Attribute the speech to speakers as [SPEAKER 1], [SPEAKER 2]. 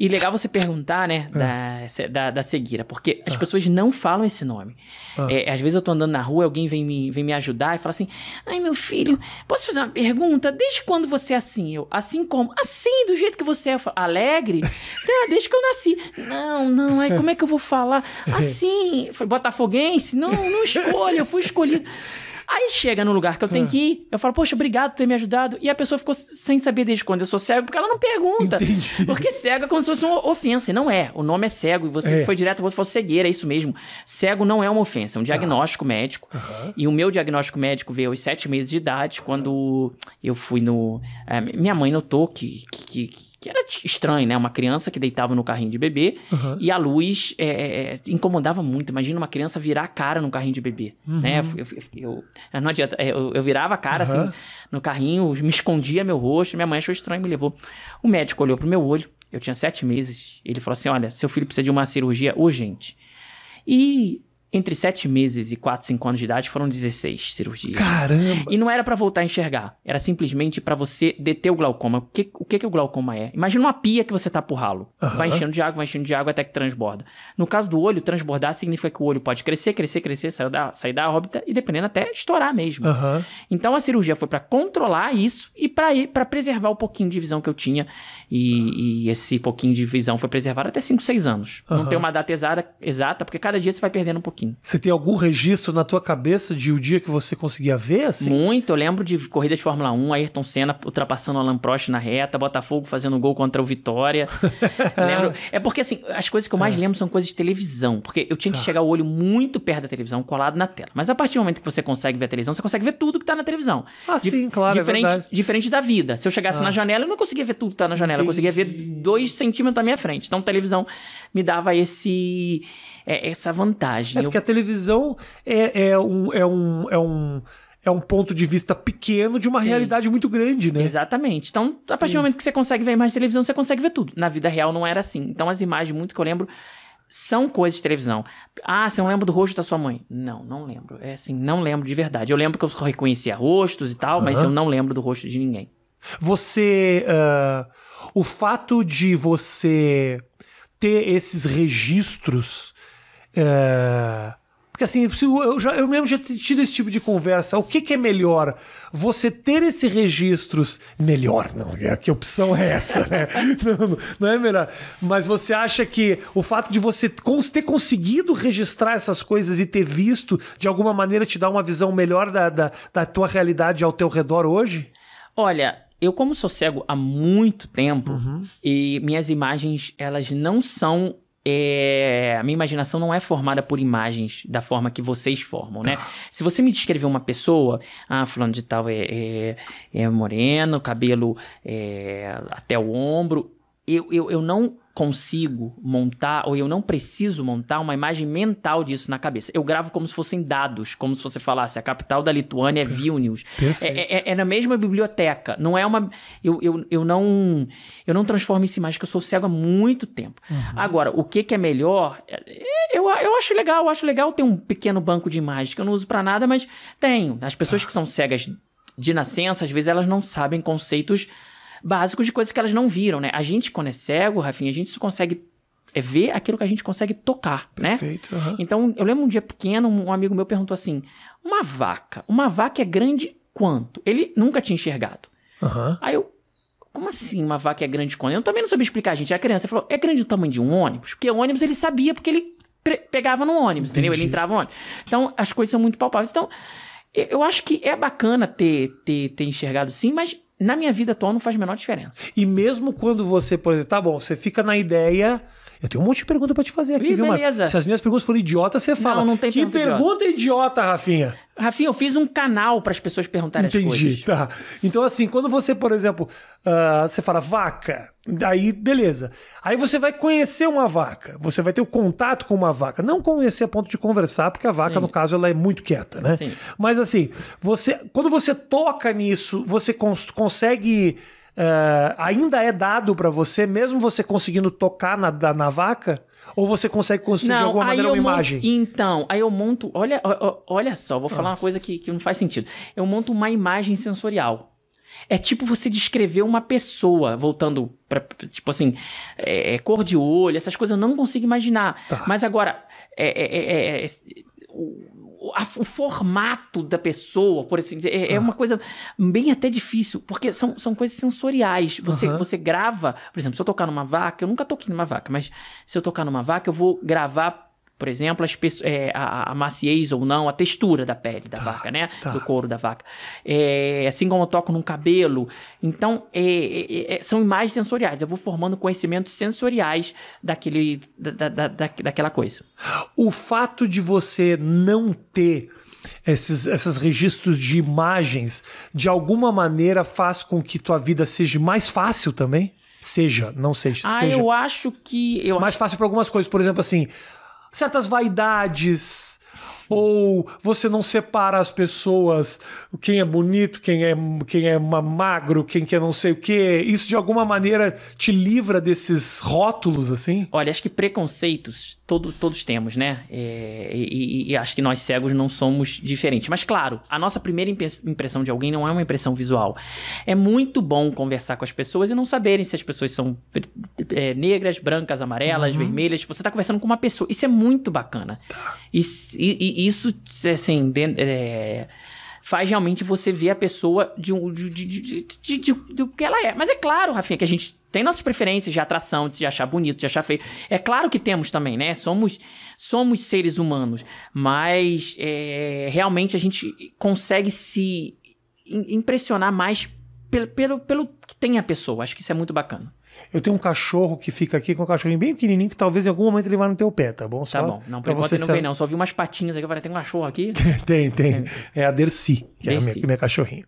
[SPEAKER 1] E legal você perguntar, né, é. da, da, da, porque as ah. pessoas não falam esse nome. Ah. É. às vezes eu tô andando na rua, alguém vem me, vem me ajudar e fala assim: ai, meu filho, posso fazer uma pergunta? Desde quando você é assim? Eu, assim como? Assim, do jeito que você é. Falo, Alegre? Tá, desde que eu nasci. Não, não, aí é, como é que eu vou falar? É. Assim. botafoguense? Não, não escolha, eu fui escolhido. Aí chega no lugar que eu tenho ah. que ir, eu falo, poxa, obrigado por ter me ajudado. E a pessoa ficou sem saber desde quando eu sou cego, porque ela não pergunta. Entendi. Porque cego é como se fosse uma ofensa, e não é. O nome é cego, e você é. foi direto, você falou cegueira, é isso mesmo. Cego não é uma ofensa, é um tá. diagnóstico ah. médico. Uhum. E o meu diagnóstico médico veio aos sete meses de idade, quando tá. eu fui no. É, minha mãe notou que, que, que que era estranho, né? Uma criança que deitava no carrinho de bebê uhum. e a luz é, é, é, incomodava muito. Imagina uma criança virar a cara no carrinho de bebê, né? uhum. né? Eu, eu, eu, não adianta, é, eu, eu virava a cara uhum. assim no carrinho, me escondia meu rosto, minha mãe achou estranho e me levou. O médico olhou pro meu olho, eu tinha sete meses, ele falou assim, olha, seu filho precisa de uma cirurgia urgente. E entre 7 meses e 4, 5 anos de idade foram 16 cirurgias. Caramba! E não era para voltar a enxergar, era simplesmente para você deter o glaucoma. O que, o que que o glaucoma é? Imagina uma pia que você tá por ralo. Uhum. Vai enchendo de água, vai enchendo de água até que transborda. No caso do olho, transbordar significa que o olho pode crescer, crescer, crescer, sair da, sair da órbita e dependendo até estourar mesmo. Uhum. Então a cirurgia foi para controlar isso e para preservar o pouquinho de visão que eu tinha. E, uhum. e esse pouquinho de visão foi preservado até 5, 6 anos. Não tem uma data exata, exata, porque cada dia você vai perdendo um pouquinho Hocking.
[SPEAKER 2] Você tem algum registro na tua cabeça de o um dia que você conseguia ver, assim? Muito, eu lembro de corridas de Fórmula
[SPEAKER 1] 1, Ayrton Senna ultrapassando o Alan Prost na reta, Botafogo fazendo gol contra o Vitória. lembro. É porque, assim, as coisas que eu mais é. lembro são coisas de televisão, porque eu tinha que tá. chegar o olho muito perto da televisão, colado na tela. Mas a partir do momento que você consegue ver a televisão, você consegue ver tudo que tá na televisão. Ah, sim, claro, é diferente, é diferente da vida. Se eu chegasse ah. na janela, eu não conseguia ver tudo que tá na janela, Entendi. eu conseguia ver dois centímetros da minha frente. Então, televisão me dava esse é, essa vantagem. É porque a
[SPEAKER 2] televisão é, é, um, é, um, é, um, é um ponto de vista pequeno de uma Sim. realidade muito grande, né? Exatamente. Então, a partir Sim. do momento
[SPEAKER 1] que você consegue ver a imagem de televisão, você consegue ver tudo. Na vida real não era assim. Então, as imagens, muito que eu lembro, são coisas de televisão. Ah, você não lembra do rosto da sua mãe? Não, não lembro. É assim, não lembro de verdade. Eu lembro que eu reconhecia rostos e tal, uhum. mas eu não lembro do rosto de ninguém.
[SPEAKER 2] Você. Uh, o fato de você ter esses registros é... Porque assim, eu, já, eu mesmo já tive esse tipo de conversa. O que, que é melhor? Você ter esses registros. Melhor, não. É, que opção é essa, né? não, não, é melhor. Mas você acha que o fato de você ter conseguido registrar essas coisas e ter visto, de alguma maneira, te dá uma visão melhor da, da, da tua realidade ao teu redor hoje?
[SPEAKER 1] Olha, eu como sou cego há muito tempo uhum. e minhas imagens, elas não são é, a minha imaginação não é formada por imagens da forma que vocês formam, né? Tá. Se você me descrever uma pessoa, ah, fulano de tal é, é, é moreno, cabelo é, até o ombro, eu, eu, eu não consigo montar, ou eu não preciso montar uma imagem mental disso na cabeça. Eu gravo como se fossem dados, como se você falasse a capital da Lituânia é Vilnius. É, é, é, é, na mesma biblioteca. Não é uma. Eu, eu, eu não eu não transformo isso em imagem, que eu sou cego há muito tempo. Uhum. Agora, o que, que é melhor? É, é, eu, eu acho legal, eu acho legal ter um pequeno banco de imagens que eu não uso para nada, mas tenho. As pessoas ah. que são cegas de nascença, às vezes elas não sabem conceitos básicos de coisas que elas não viram, né? A gente, quando é cego, Rafinha, a gente consegue é ver aquilo que a gente consegue tocar, né? Perfeito, né? Uhum. Então, eu lembro um dia pequeno, um amigo meu perguntou assim: uma vaca, uma vaca é grande quanto? Ele nunca tinha enxergado. Uhum. Aí eu, como assim uma vaca é grande quanto? Eu também não sabia explicar, gente. A criança falou: é grande o tamanho de um ônibus? Porque ônibus ele sabia, porque ele pegava no ônibus, Entendi. entendeu? Ele entrava no ônibus. Então, as coisas são muito palpáveis. Então, eu acho que é bacana ter, ter, ter enxergado sim, mas na minha vida atual não faz a menor diferença.
[SPEAKER 2] E mesmo quando você, por exemplo, tá bom, você fica na ideia. Eu tenho um monte de pergunta para te fazer aqui, Ih, viu, beleza. Mas, se as minhas perguntas forem idiotas, você fala. Não, não tem que pergunta, pergunta idiota. idiota, Rafinha. Rafinha, eu fiz um canal para as pessoas perguntarem Entendi, as coisas. Entendi, tá. Então, assim, quando você, por exemplo, uh, você fala vaca, aí beleza. Aí você vai conhecer uma vaca, você vai ter o um contato com uma vaca. Não conhecer a ponto de conversar, porque a vaca, Sim. no caso, ela é muito quieta, né? Sim. Mas, assim, você, quando você toca nisso, você cons consegue uh, ainda é dado para você, mesmo você conseguindo tocar na, na, vaca? Ou você consegue construir não, de alguma maneira uma monto, imagem?
[SPEAKER 1] Então, aí eu monto. Olha, olha só, vou falar ah. uma coisa que, que não faz sentido. Eu monto uma imagem sensorial. É tipo você descrever uma pessoa, voltando para tipo assim, é, cor de olho, essas coisas eu não consigo imaginar. Tá. Mas agora, é, é, é o, a, o formato da pessoa, por assim dizer, é, é ah. é, uma coisa bem até difícil, porque são, são coisas sensoriais. Você, você grava, por exemplo, se eu tocar numa vaca, eu nunca toquei numa vaca, mas se eu tocar numa vaca, eu vou gravar por exemplo, as é, a, a, maciez ou não, a textura da pele da tá, vaca, né? Tá. Do couro da vaca. É, assim como eu toco num cabelo. Então, é, é, é são imagens sensoriais. Eu vou formando conhecimentos sensoriais daquele, da, da, da, daquela coisa.
[SPEAKER 2] O fato de você não ter esses, esses registros de imagens, de alguma maneira faz com que tua vida seja mais fácil também? Seja, não seja. Ah, seja. eu acho que. Eu mais acho... fácil para algumas coisas. Por exemplo, assim, certas vaidades, ou você não separa as pessoas, quem é bonito, quem é, quem é magro, quem quer não sei o quê. Isso de alguma maneira te livra desses rótulos, assim? Olha,
[SPEAKER 1] acho que preconceitos todos todos temos, né? É, e, e, acho que nós cegos não somos diferentes. Mas claro, a nossa primeira impressão de alguém não é uma impressão visual. É muito bom conversar com as pessoas e não saberem se as pessoas são é, negras, brancas, amarelas, uhum. vermelhas. Você está conversando com uma pessoa. Isso é muito bacana. Tá. E, e, isso, assim, é, faz realmente você ver a pessoa de, um, de, de, de, de, do que ela é. Mas é claro, Rafinha, que a gente tem nossas preferências de atração, de se achar bonito, de achar feio. É claro que temos também, né? Somos, somos seres humanos. Mas é, realmente a gente consegue se impressionar mais
[SPEAKER 2] pelo, pelo, pelo que tem a pessoa. Acho que isso é muito bacana. Eu tenho um cachorro que fica aqui com um cachorrinho bem pequenininho que talvez em algum momento ele vá no teu pé, tá bom? Tá só tá bom. Não, por enquanto não ser... vem não.
[SPEAKER 1] Só vi umas patinhas aqui. Agora tem um cachorro aqui.
[SPEAKER 2] tem, tem. É, é a Dercy, que Dercy. é a minha, minha cachorrinha.